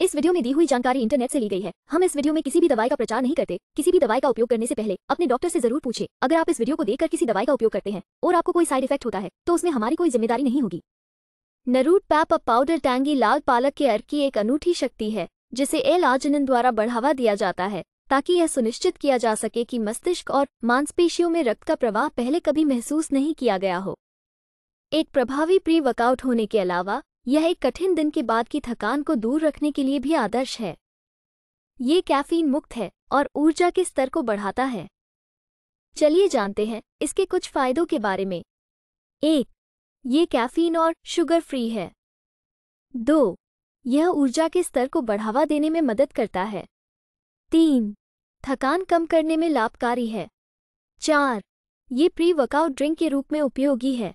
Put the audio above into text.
इस वीडियो में दी हुई जानकारी इंटरनेट से ली गई है हम इस वीडियो में किसी भी दवाई का प्रचार नहीं करते किसी भी दवाई का उपयोग करने से पहले अपने डॉक्टर से जरूर पूछे अगर आप इस वीडियो को देखकर किसी दवाई का उपयोग करते हैं और आपको कोई साइड इफेक्ट होता है तो उसमें हमारी कोई जिम्मेदारी नहीं होगी नरूट पैप अप पाउडर टैंगी लाल पालक के अर्क की एक अनूठी शक्ति है जिसे एल आजनन द्वारा बढ़ावा दिया जाता है ताकि यह सुनिश्चित किया जा सके कि मस्तिष्क और मांसपेशियों में रक्त का प्रवाह पहले कभी महसूस नहीं किया गया हो एक प्रभावी प्री वर्कआउट होने के अलावा यह एक कठिन दिन के बाद की थकान को दूर रखने के लिए भी आदर्श है ये कैफीन मुक्त है और ऊर्जा के स्तर को बढ़ाता है चलिए जानते हैं इसके कुछ फायदों के बारे में एक ये कैफीन और शुगर फ्री है दो यह ऊर्जा के स्तर को बढ़ावा देने में मदद करता है तीन थकान कम करने में लाभकारी है चार ये प्री वर्कआउट ड्रिंक के रूप में उपयोगी है